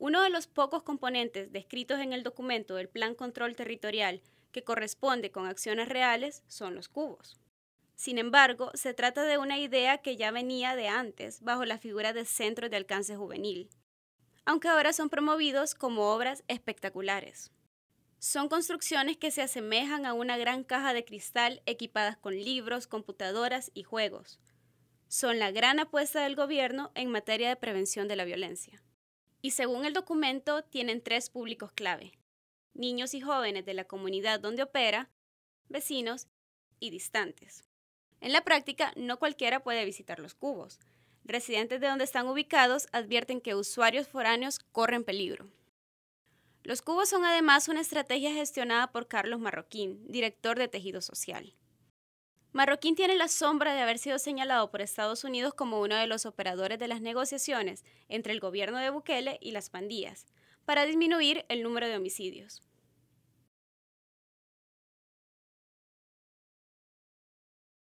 Uno de los pocos componentes descritos en el documento del Plan Control Territorial que corresponde con acciones reales son los cubos. Sin embargo, se trata de una idea que ya venía de antes bajo la figura de centros de alcance juvenil, aunque ahora son promovidos como obras espectaculares. Son construcciones que se asemejan a una gran caja de cristal equipadas con libros, computadoras y juegos. Son la gran apuesta del gobierno en materia de prevención de la violencia y según el documento tienen tres públicos clave, niños y jóvenes de la comunidad donde opera, vecinos y distantes. En la práctica, no cualquiera puede visitar los cubos. Residentes de donde están ubicados advierten que usuarios foráneos corren peligro. Los cubos son además una estrategia gestionada por Carlos Marroquín, director de Tejido Social. Marroquín tiene la sombra de haber sido señalado por Estados Unidos como uno de los operadores de las negociaciones entre el gobierno de Bukele y las pandillas, para disminuir el número de homicidios.